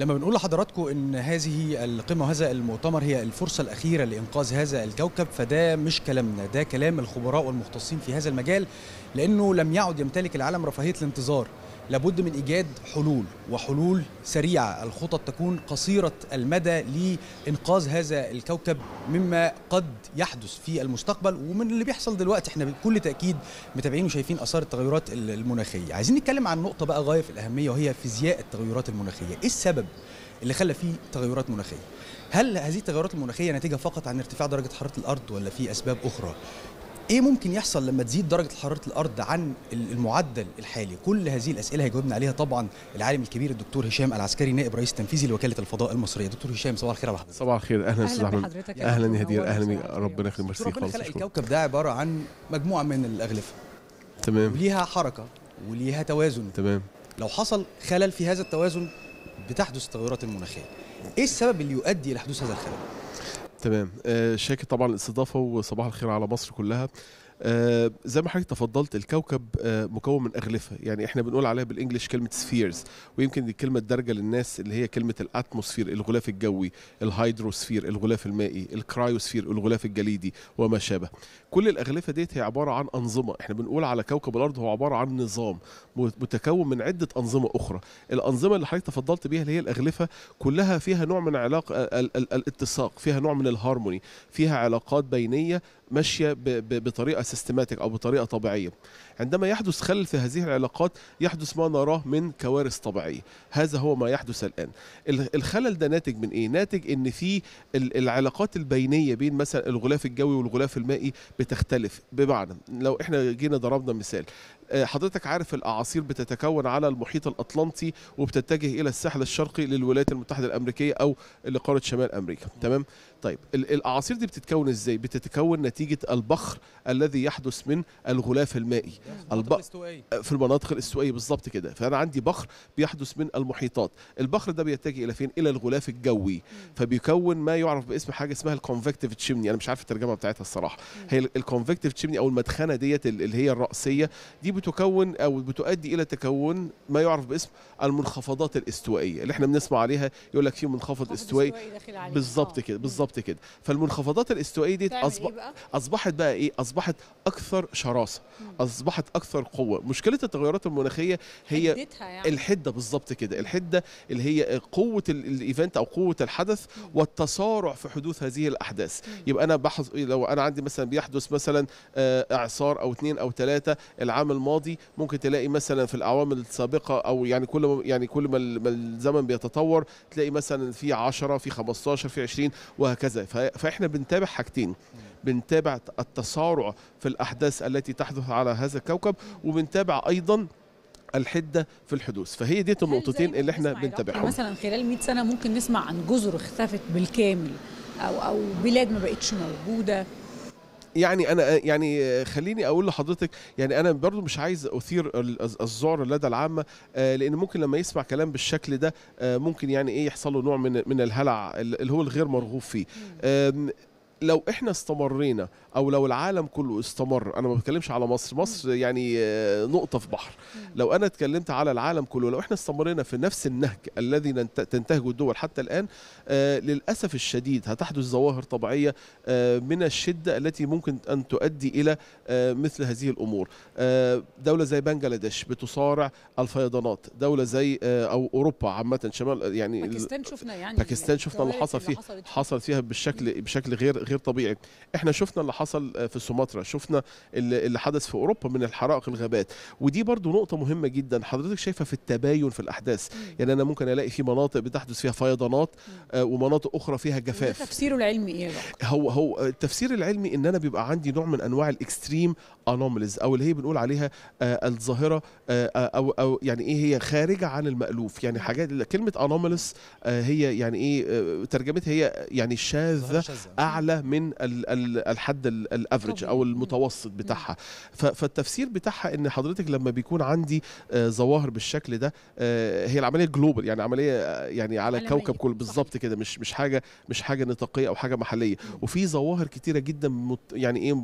لما بنقول لحضراتكم ان هذه القمه وهذا المؤتمر هي الفرصه الاخيره لانقاذ هذا الكوكب فده مش كلامنا ده كلام الخبراء والمختصين في هذا المجال لانه لم يعد يمتلك العالم رفاهيه الانتظار لابد من إيجاد حلول وحلول سريعة الخطط تكون قصيرة المدى لإنقاذ هذا الكوكب مما قد يحدث في المستقبل ومن اللي بيحصل دلوقتي احنا بكل تأكيد متابعين وشايفين أثار التغيرات المناخية عايزين نتكلم عن نقطة بقى غاية في الأهمية وهي فيزياء التغيرات المناخية إيه السبب اللي خلى فيه تغيرات مناخية هل هذه التغيرات المناخية نتيجة فقط عن ارتفاع درجة حرارة الأرض ولا في أسباب أخرى ايه ممكن يحصل لما تزيد درجه حراره الارض عن المعدل الحالي كل هذه الاسئله هيجاوبنا عليها طبعا العالم الكبير الدكتور هشام العسكري نائب رئيس تنفيذي لوكاله الفضاء المصريه دكتور هشام صباح الخير يا حضرتك صباح الخير اهلا استاذ احمد اهلا يا هدير اهلا ربنا يخليك ميرسي خالص ربنا خلق الكوكب ده عباره عن مجموعه من الاغلفه تمام وليها حركه وليها توازن تمام لو حصل خلل في هذا التوازن بتحدث التغيرات المناخيه ايه السبب اللي يؤدي الى حدوث هذا الخلل تمام آه، شاكر طبعا الاستضافه وصباح الخير على مصر كلها آه زي ما حضرتك تفضلت الكوكب آه مكون من اغلفه يعني احنا بنقول عليها بالانجلش كلمه سفيرز ويمكن دي الكلمه الدارجه للناس اللي هي كلمه الاتموسفير الغلاف الجوي الهيدروسفير الغلاف المائي الكرايوسفير الغلاف الجليدي وما شابه كل الاغلفه ديت هي عباره عن انظمه احنا بنقول على كوكب الارض هو عباره عن نظام متكون من عده انظمه اخرى الانظمه اللي حضرتك تفضلت بيها اللي هي الاغلفه كلها فيها نوع من علاقه الاتساق فيها نوع من الهارموني فيها علاقات بينيه ماشيه بطريقه سيستماتيك او بطريقه طبيعيه عندما يحدث خلل في هذه العلاقات يحدث ما نراه من كوارث طبيعيه هذا هو ما يحدث الان الخلل ده ناتج من ايه ناتج ان في العلاقات البينيه بين مثلا الغلاف الجوي والغلاف المائي بتختلف بمعنى لو احنا جينا ضربنا مثال آه، حضرتك عارف الاعاصير بتتكون على المحيط الاطلنطي وبتتجه الى الساحل الشرقي للولايات المتحده الامريكيه او لقاره شمال امريكا تمام طيب الاعاصير دي بتتكون ازاي بتتكون نتيجه البخر الذي يحدث من الغلاف المائي الب... في المناطق الاستوائيه بالظبط كده فانا عندي بخر بيحدث من المحيطات البخر ده بيتجه الى فين الى الغلاف الجوي فبيكون ما يعرف باسم حاجه اسمها الكونفكتيف تشيمني انا مش عارف الترجمه بتاعتها الصراحه هي الكونفكتيف تشيمني او المدخنه ديت اللي هي الراسيه دي بتكون او بتؤدي الى تكون ما يعرف باسم المنخفضات الاستوائيه اللي احنا بنسمع عليها يقول لك في منخفض استوائي بالظبط آه. كده بالظبط كده فالمنخفضات الاستوائيه دي أصبح إيه اصبحت بقى ايه اصبحت اكثر شراسه اصبحت اكثر قوه مشكله التغيرات المناخيه هي يعني. الحده بالظبط كده الحده اللي هي قوه الايفنت او قوه الحدث والتسارع في حدوث هذه الاحداث يبقى انا بحث لو انا عندي مثلا بيحدث مثلا آه، اعصار او اثنين او ثلاثه العام الماضي الماضي ممكن تلاقي مثلا في الاعوام السابقه او يعني كل ما يعني كل ما الزمن بيتطور تلاقي مثلا في 10 في 15 في 20 وهكذا فاحنا بنتابع حاجتين بنتابع التسارع في الاحداث التي تحدث على هذا الكوكب وبنتابع ايضا الحده في الحدوث فهي ديت النقطتين اللي احنا بنتابعهم مثلا خلال 100 سنه ممكن نسمع عن جزر اختفت بالكامل او او بلاد ما بقتش موجوده يعني انا يعني خليني اقول لحضرتك يعني انا برضو مش عايز اثير الذعر لدى العامه آه، لان ممكن لما يسمع كلام بالشكل ده آه، ممكن يعني ايه يحصل له نوع من من الهلع اللي هو الغير مرغوب فيه لو احنا استمرينا او لو العالم كله استمر انا ما بتكلمش على مصر مصر يعني آه، نقطه في بحر لو انا اتكلمت على العالم كله لو احنا استمرينا في نفس النهج الذي تنتهجه الدول حتى الان آه، للاسف الشديد هتحدث ظواهر طبيعيه آه، من الشده التي ممكن ان تؤدي الى مثل هذه الامور دوله زي بنجلاديش بتصارع الفيضانات دوله زي او اوروبا عامه شمال يعني باكستان شفنا يعني باكستان شفنا اللي حصل فيها حصلت فيها بالشكل بشكل غير غير طبيعي احنا شفنا اللي حصل في سومطرة شفنا اللي حدث في اوروبا من الحرائق الغابات ودي برضو نقطه مهمه جدا حضرتك شايفه في التباين في الاحداث يعني انا ممكن الاقي في مناطق بتحدث فيها فيضانات آه، ومناطق اخرى فيها جفاف تفسيره العلمي ايه بقى هو هو التفسير العلمي ان انا بيبقى عندي نوع من انواع الاكستريم انوماليز او اللي هي بنقول عليها آه، الظاهره آه، او او يعني ايه هي خارجه عن المالوف يعني حاجات كلمه انوماليز هي يعني ايه ترجمتها هي يعني شاذه اعلى من الحد الافرج او المتوسط بتاعها فالتفسير بتاعها ان حضرتك لما بيكون عندي آه، ظواهر بالشكل ده آه، هي العمليه جلوبال يعني عمليه آه، يعني على كوكب كله بالظبط كده مش مش حاجه مش حاجه نطاقيه او حاجه محليه وفي ظواهر كتيره جدا يعني ايه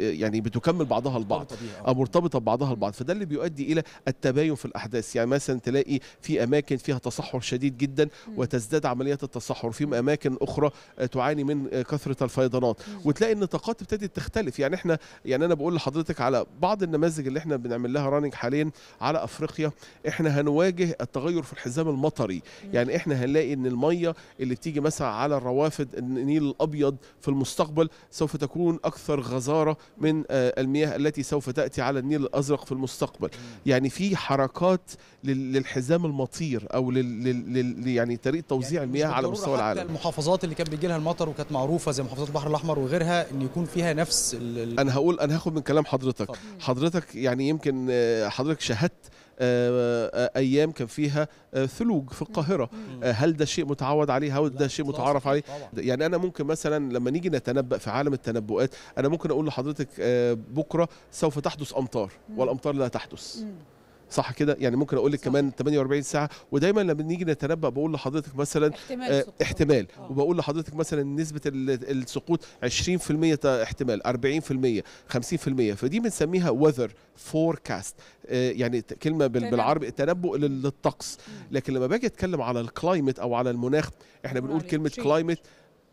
يعني بتكمل بعضها البعض او مرتبطه ببعضها البعض فده اللي بيؤدي الى التباين في الاحداث يعني مثلا تلاقي في اماكن فيها تصحر شديد جدا وتزداد عمليات التصحر في اماكن اخرى تعاني من كثره الفيضانات وتلاقي النطاقات ابتدت تختلف يعني احنا يعني انا بقول لحضرتك على بعض النماذج اللي احنا بنعمل لها راننج حاليا على افريقيا احنا هنواجه التغير في الحزام المطري يعني احنا هنلاقي ان الميه اللي بتيجي مثلا على الروافد النيل الابيض في المستقبل سوف تكون اكثر غزاره من آه، المياه التي سوف تاتي على النيل الازرق في المستقبل يعني في حركات للحزام المطير او لل يعني طريقه توزيع يعني المياه على مستوى العالم المحافظات اللي كان بيجي لها المطر وكانت معروفه زي محافظات البحر الاحمر وغيرها ان يكون فيها نفس ال انا هقول انا هاخد من كلام حضرتك طبعا. حضرتك يعني يمكن آه، حضرتك شاهدت آه، آه، ايام كان فيها ثلوج في القاهره هل ده شيء متعود عليه هل ده شيء متعارف عليه يعني انا ممكن مثلا لما نيجي نتنبأ في عالم التنبؤات انا ممكن اقول لحضرتك بكره سوف تحدث امطار والامطار لا تحدث صح كده يعني ممكن اقول لك كمان 48 ساعه ودايما لما نيجي نتنبا بقول لحضرتك مثلا احتمال, آه احتمال آه. وبقول لحضرتك مثلا نسبه السقوط 20% احتمال 40% 50% فدي بنسميها ويذر فوركاست آه، يعني كلمه بالعربي تنبؤ للطقس لكن لما باجي اتكلم على الكلايمت او على المناخ احنا بنقول كلمه كلايمت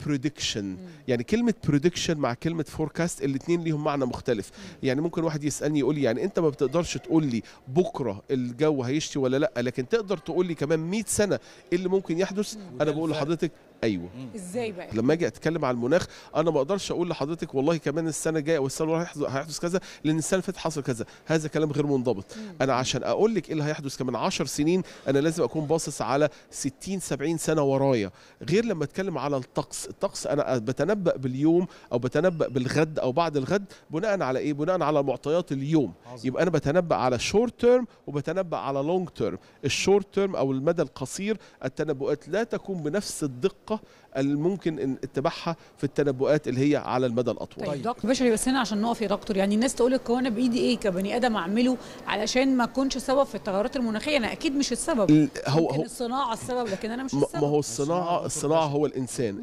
برودكشن يعني كلمه برودكشن مع كلمه فوركاست الاثنين ليهم معنى مختلف يعني ممكن واحد يسالني يقول لي يعني انت ما بتقدرش تقول لي بكره الجو هيشتي ولا لا لكن تقدر تقول لي كمان 100 سنه ايه اللي ممكن يحدث انا بقول لحضرتك ايوه ازاي بقى لما اجي اتكلم على المناخ انا ما اقدرش اقول لحضرتك والله كمان السنه الجايه او السنه اللي هيحدث كذا لان السنه اللي فاتت حصل كذا هذا كلام غير منضبط مم. انا عشان اقول لك ايه اللي هيحدث كمان 10 سنين انا لازم اكون باصص على 60 70 سنه ورايا غير لما اتكلم على الطقس الطقس انا بتنبأ باليوم او بتنبأ بالغد او بعد الغد بناء على ايه بناء على معطيات اليوم عظم. يبقى انا بتنبأ على شورت تيرم وبتنبأ على لونج تيرم الشورت تيرم او المدى القصير التنبؤات لا تكون بنفس الدقه الطريقه الممكن ان اتباعها في التنبؤات اللي هي على المدى الاطول طيب،, طيب دكتور بشري بس هنا عشان نقف يا دكتور يعني الناس تقول لك هو انا بايدي ايه كبني ادم اعمله علشان ما اكونش سبب في التغيرات المناخيه انا اكيد مش السبب هو هو الصناعه السبب لكن انا مش السبب ما هو الصناعه الصناعه هو الانسان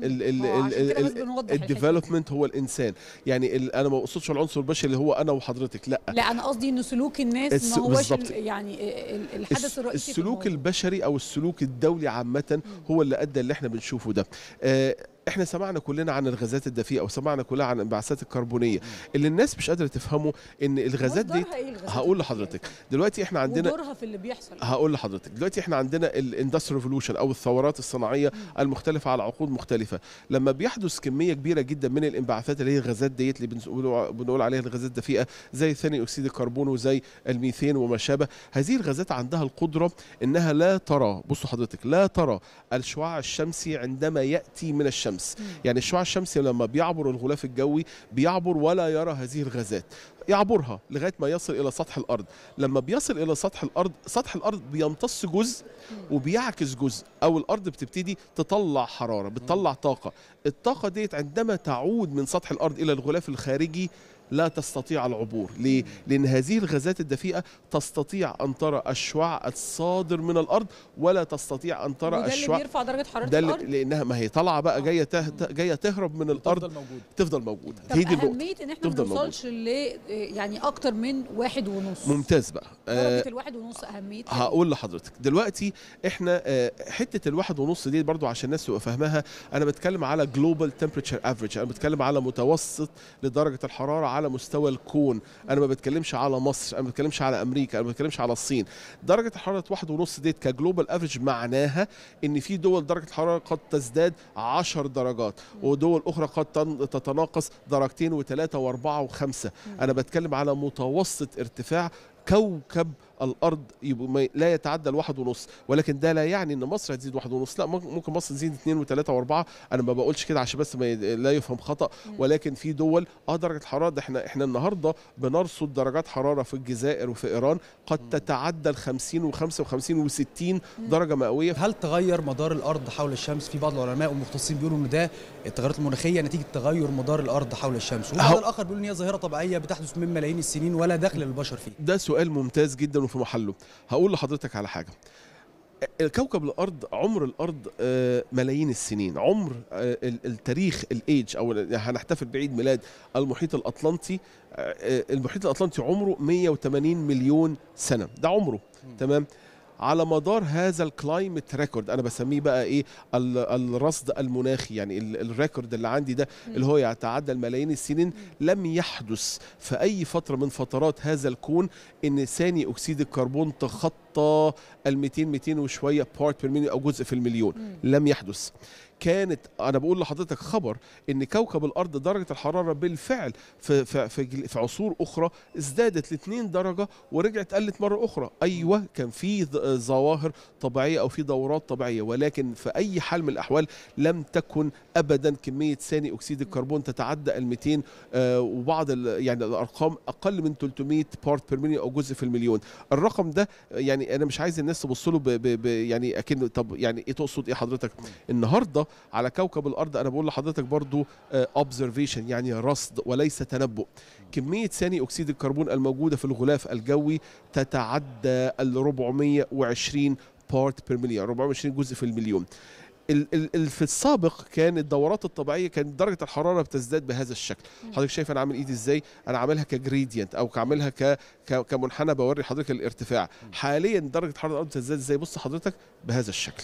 الديفلوبمنت هو الانسان يعني انا ما اقصدش العنصر البشري اللي هو انا وحضرتك لا لا انا قصدي ان سلوك الناس ما هوش يعني الحدث الرئيسي السلوك البشري او السلوك الدولي عامه هو اللي ادى اللي احنا بنشوفه ده dúvida. É, احنا سمعنا كلنا عن الغازات الدفيئه وسمعنا كلها عن الانبعاثات الكربونيه اللي الناس مش قادره تفهمه ان الغازات دي إيه هقول لحضرتك دلوقتي احنا عندنا دورها في اللي بيحصل هقول لحضرتك دلوقتي احنا عندنا الاندستري ريفولوشن او الثورات الصناعيه المختلفه على عقود مختلفه لما بيحدث كميه كبيره جدا من الانبعاثات اللي هي الغازات ديت اللي بنقول عليها الغازات الدفيئه زي ثاني اكسيد الكربون وزي الميثين وما شابه هذه الغازات عندها القدره انها لا ترى بصوا حضرتك لا ترى الشعاع الشمسي عندما ياتي من الشمس الشمس مم. يعني الشعاع الشمسي لما بيعبر الغلاف الجوي بيعبر ولا يرى هذه الغازات يعبرها لغايه ما يصل الى سطح الارض لما بيصل الى سطح الارض سطح الارض بيمتص جزء وبيعكس جزء او الارض بتبتدي تطلع حراره بتطلع طاقه الطاقه ديت عندما تعود من سطح الارض الى الغلاف الخارجي لا تستطيع العبور ليه؟ لأن هذه الغازات الدفيئة تستطيع أن ترى الشعاع الصادر من الأرض ولا تستطيع أن ترى الشعاع ده اللي بيرفع درجة حرارة ده الأرض لأنها ما هي طالعة بقى جاية جاية تهرب من الأرض تفضل موجودة تفضل موجودة هي دي النقطة أهمية إن احنا ما نوصلش ل يعني أكتر من واحد ونص ممتاز بقى درجة آه، الواحد ونص أهميتها هقول لحضرتك دلوقتي احنا آه، حتة الواحد ونص دي برضو عشان الناس تبقى فاهماها أنا بتكلم على جلوبال تمبريتشر افريج أنا بتكلم على متوسط لدرجة الحرارة على مستوى الكون انا ما بتكلمش على مصر انا ما بتكلمش على امريكا انا ما بتكلمش على الصين درجه حراره واحد ونص ديت كجلوبال افريج معناها ان في دول درجه الحراره قد تزداد 10 درجات ودول اخرى قد تتناقص درجتين وثلاثه واربعه وخمسه انا بتكلم على متوسط ارتفاع كوكب الارض يبقى لا يتعدى الواحد ونص ولكن ده لا يعني ان مصر هتزيد واحد ونص لا ممكن مصر تزيد اثنين وثلاثه واربعه انا ما بقولش كده عشان بس ما لا يفهم خطا ولكن في دول اه درجه الحراره ده احنا احنا النهارده بنرصد درجات حراره في الجزائر وفي ايران قد تتعدى ال 50 و55 و60 درجه مئويه هل تغير مدار الارض حول الشمس في بعض العلماء والمختصين بيقولوا ان ده التغيرات المناخيه نتيجه تغير مدار الارض حول الشمس وهذا الاخر بيقول ان هي ظاهره طبيعيه بتحدث من ملايين السنين ولا دخل للبشر فيه ده سؤال ممتاز جدا في محله هقول لحضرتك على حاجه الكوكب الارض عمر الارض آه، ملايين السنين عمر آه، التاريخ الايج او يعني هنحتفل بعيد ميلاد المحيط الاطلنطي آه، المحيط الاطلنطي عمره 180 مليون سنه ده عمره تمام على مدار هذا الكلايمت ريكورد انا بسميه بقى ايه الرصد المناخي يعني الريكورد اللي عندي ده اللي هو يتعدى الملايين السنين لم يحدث في اي فتره من فترات هذا الكون ان ثاني اكسيد الكربون تخطى اعطاه ال 200 200 وشويه بارت بير مليون او جزء في المليون مم. لم يحدث كانت انا بقول لحضرتك خبر ان كوكب الارض درجه الحراره بالفعل في في في, في عصور اخرى ازدادت ل 2 درجه ورجعت قلت مره اخرى ايوه كان في ظواهر طبيعيه او في دورات طبيعيه ولكن في اي حال من الاحوال لم تكن ابدا كميه ثاني اكسيد الكربون تتعدى آه، ال 200 وبعض يعني الارقام اقل من 300 بارت بير مليون او جزء في المليون الرقم ده يعني انا مش عايز الناس تبص له ب... ب... يعني اكن طب يعني ايه تقصد ايه حضرتك النهارده على كوكب الارض انا بقول لحضرتك برضو اوبزرفيشن آه، يعني رصد وليس تنبؤ كميه ثاني اكسيد الكربون الموجوده في الغلاف الجوي تتعدى ال 420 بارت بير مليون 420 جزء في المليون في السابق كان الدورات الطبيعيه كانت درجه الحراره بتزداد بهذا الشكل حضرتك شايف انا عامل ايدي ازاي انا عاملها كجريدينت او كعملها ك... كمنحنى بوري حضرتك الارتفاع حاليا درجه حراره الارض بتزداد ازاي بص حضرتك بهذا الشكل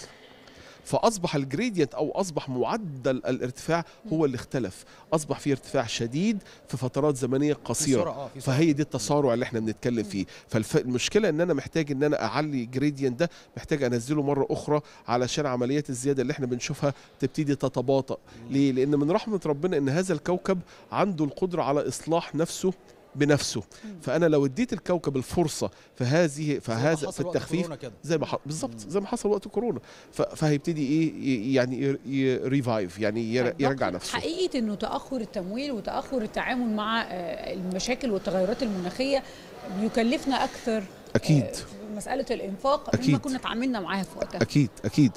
فاصبح الجريدينت او اصبح معدل الارتفاع هو اللي اختلف اصبح في ارتفاع شديد في فترات زمنيه قصيره فهي دي التسارع اللي احنا بنتكلم فيه فالمشكله ان انا محتاج ان انا اعلي الجريدينت ده محتاج انزله مره اخرى علشان عمليات الزياده اللي احنا بنشوفها تبتدي تتباطأ ليه لان من رحمه ربنا ان هذا الكوكب عنده القدره على اصلاح نفسه بنفسه فانا لو اديت الكوكب الفرصه في هذه فهذا في التخفيف زي ما بالظبط زي ما حصل وقت كورونا فهيبتدي ايه يعني ريفايف يعني طيب، يرجع نفسه حقيقه انه تاخر التمويل وتاخر التعامل مع آه، المشاكل والتغيرات المناخيه بيكلفنا اكثر اكيد مساله الانفاق أكيد. ما كنا اتعاملنا معاها في وقتها اكيد اكيد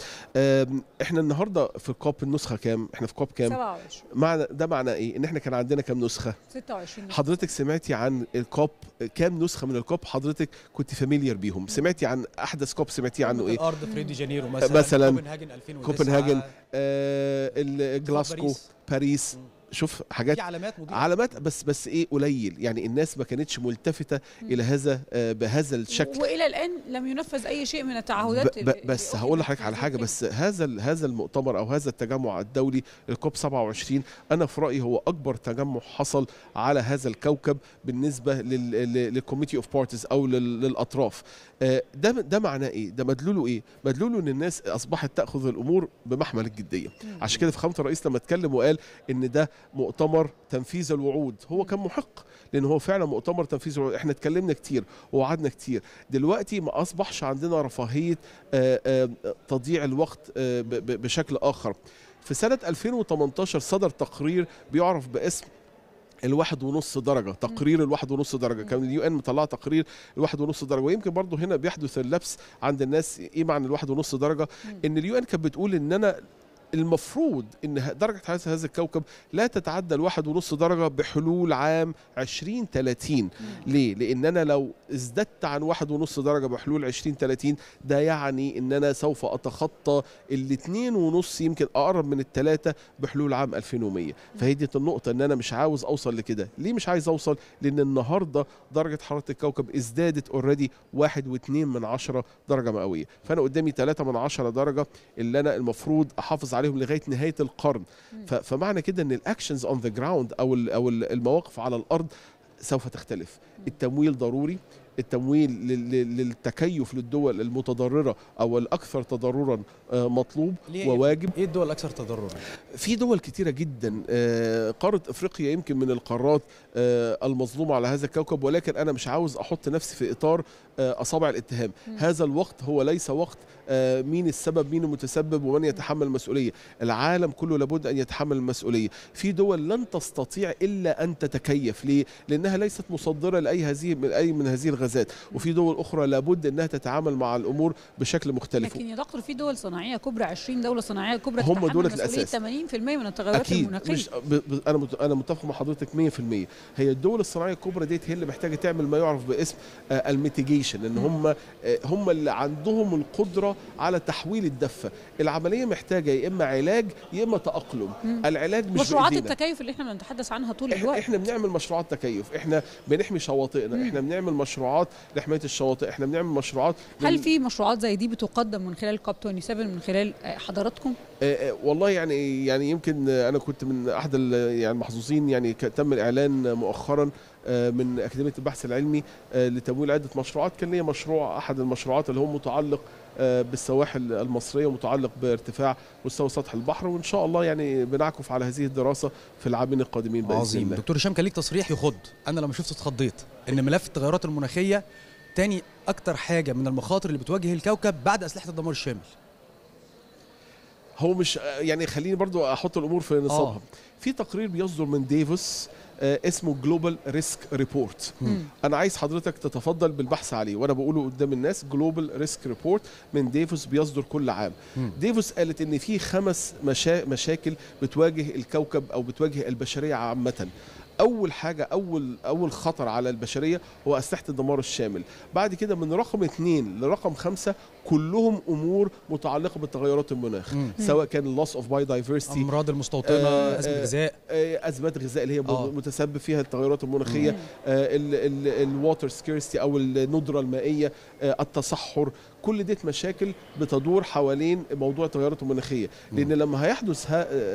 احنا النهارده في كوب النسخه كام احنا في كوب كام 27 معنى ده معنى ايه ان احنا كان عندنا كام نسخه 26 حضرتك سمعتي عن الكوب كام نسخه من الكوب حضرتك كنت فاميليار بيهم سمعتي عن احدث كوب سمعتي عنه ايه الارض في ريو دي جانيرو مثلا, مثلا كوبنهاجن 2009 كوبنهاجن آه جلاسكو باريس, باريس. شوف حاجات في علامات مضيئة. علامات بس بس ايه قليل يعني الناس ما كانتش ملتفته م. الى هذا آه، بهذا الشكل والى الان لم ينفذ اي شيء من التعهدات ب ب بس هقول لحضرتك على حاجه بس هذا هذا المؤتمر او هذا التجمع الدولي الكوب 27 انا في رايي هو اكبر تجمع حصل على هذا الكوكب بالنسبه للكوميتي اوف بارتيز او للاطراف آه، ده ده معناه ايه ده مدلوله ايه مدلوله ان الناس اصبحت تاخذ الامور بمحمل الجديه عشان كده في خامه الرئيس لما اتكلم وقال ان ده مؤتمر تنفيذ الوعود هو كان محق لان هو فعلا مؤتمر تنفيذ الوعود احنا اتكلمنا كتير ووعدنا كتير دلوقتي ما اصبحش عندنا رفاهيه آه، آه، تضييع الوقت آه، بشكل اخر في سنه 2018 صدر تقرير بيعرف باسم الواحد ونص درجه تقرير الواحد ونص درجه كان اليو ان مطلع تقرير الواحد ونص درجه ويمكن برضه هنا بيحدث اللبس عند الناس ايه معنى الواحد ونص درجه ان اليو ان كانت بتقول ان انا المفروض ان درجه حراره هذا الكوكب لا تتعدى الواحد ونص درجه بحلول عام 2030 ليه لان انا لو ازددت عن واحد ونص درجه بحلول 2030 ده يعني ان انا سوف اتخطى الاثنين ونص يمكن اقرب من الثلاثه بحلول عام 2100 فهي دي النقطه ان انا مش عاوز اوصل لكده ليه مش عايز اوصل لان النهارده درجه حراره الكوكب ازدادت اوريدي 1.2 من عشره درجه مئويه فانا قدامي ثلاثه من عشره درجه اللي انا المفروض احافظ عليهم لغايه نهايه القرن فمعنى كده ان الاكشنز اون ذا جراوند او او المواقف على الارض سوف تختلف التمويل ضروري التمويل للتكيف للدول المتضرره او الاكثر تضررا آه، مطلوب وواجب ايه الدول الاكثر تضررا في دول كثيره جدا آه، قاره افريقيا يمكن من القارات آه، المظلومه على هذا الكوكب ولكن انا مش عاوز احط نفسي في اطار اصابع الاتهام هذا الوقت هو ليس وقت مين السبب مين المتسبب ومن يتحمل المسؤوليه العالم كله لابد ان يتحمل المسؤوليه في دول لن تستطيع الا ان تتكيف ليه لانها ليست مصدره لاي هذه من اي من هذه الغزة. الغازات وفي دول أخرى لابد أنها تتعامل مع الأمور بشكل مختلف لكن يا دكتور في دول صناعية كبرى 20 دولة صناعية كبرى هم دول الأساس 80% من التغيرات أكيد المناخية اكيد أنا أنا متفق مع حضرتك 100% هي الدول الصناعية الكبرى ديت هي اللي محتاجة تعمل ما يعرف باسم آه، الميتيجيشن ان هم آه، هم اللي عندهم القدرة على تحويل الدفة العملية محتاجة يا إما علاج يا إما تأقلم العلاج مش مشروعات بإيدينا. التكيف اللي احنا بنتحدث عنها طول الوقت احنا بنعمل مشروعات تكيف احنا بنحمي شواطئنا احنا بنعمل مشروعات مشروعات لحمايه الشواطئ احنا بنعمل مشروعات هل في مشروعات زي دي بتقدم من خلال كاب 27 من خلال حضراتكم آه، آه، والله يعني يعني يمكن انا كنت من احد يعني المحظوظين يعني تم الاعلان مؤخرا آه، من اكاديميه البحث العلمي لتمويل عده مشروعات كان ليا مشروع احد المشروعات اللي هو متعلق آه، بالسواحل المصريه ومتعلق بارتفاع مستوى سطح البحر وان شاء الله يعني بنعكف على هذه الدراسه في العامين القادمين باذن عظيم. الله. دكتور هشام كان ليك تصريح يخض انا لما شفته اتخضيت ان ملف التغيرات المناخيه تاني اكتر حاجه من المخاطر اللي بتواجه الكوكب بعد اسلحه الدمار الشامل. هو مش يعني خليني برضو احط الامور في نصابها. آه. في تقرير بيصدر من ديفوس آه، اسمه جلوبال ريسك ريبورت انا عايز حضرتك تتفضل بالبحث عليه وانا بقوله قدام الناس جلوبال ريسك ريبورت من ديفوس بيصدر كل عام ديفوس قالت ان في خمس مشا... مشاكل بتواجه الكوكب او بتواجه البشريه عامه اول حاجه اول اول خطر على البشريه هو اسلحه الدمار الشامل بعد كده من رقم اثنين لرقم خمسه كلهم امور متعلقه بالتغيرات المناخ مم. سواء كان اللوس اوف باي دايفرستي امراض المستوطنه آه ازمه آه، غذاء آه ازمات غذاء اللي هي آه. متسبب فيها التغيرات المناخيه آه الواتر سكيرستي او الندره المائيه آه التصحر كل ديت مشاكل بتدور حوالين موضوع التغيرات المناخيه لان لما هيحدث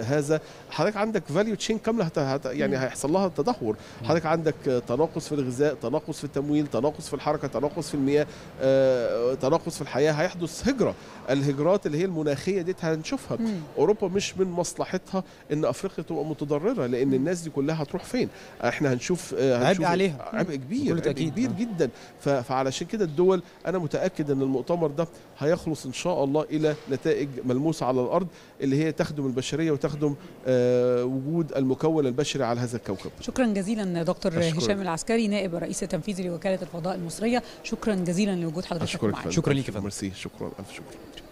هذا حضرتك عندك فاليو تشين كامله هت... هت... يعني هيحصل لها تدهور حضرتك عندك تناقص في الغذاء تناقص في التمويل تناقص في الحركه تناقص في المياه آه، تناقص في الحياه هيحدث هجره الهجرات اللي هي المناخيه ديت هنشوفها مم. اوروبا مش من مصلحتها ان افريقيا تبقى متضرره لان الناس دي كلها هتروح فين احنا هنشوف آه، هنشوف عبء عليها عبء كبير عبء كبير آه. جدا فعلشان كده الدول انا متاكد ان المؤتمر المؤتمر ده هيخلص ان شاء الله الى نتائج ملموسه على الارض اللي هي تخدم البشريه وتخدم آه، وجود المكون البشري على هذا الكوكب شكرا جزيلا دكتور أشكرك. هشام العسكري نائب الرئيس التنفيذي لوكاله الفضاء المصريه شكرا جزيلا لوجود حضرتك معنا شكرا ليك يا فندم شكرا الف شكر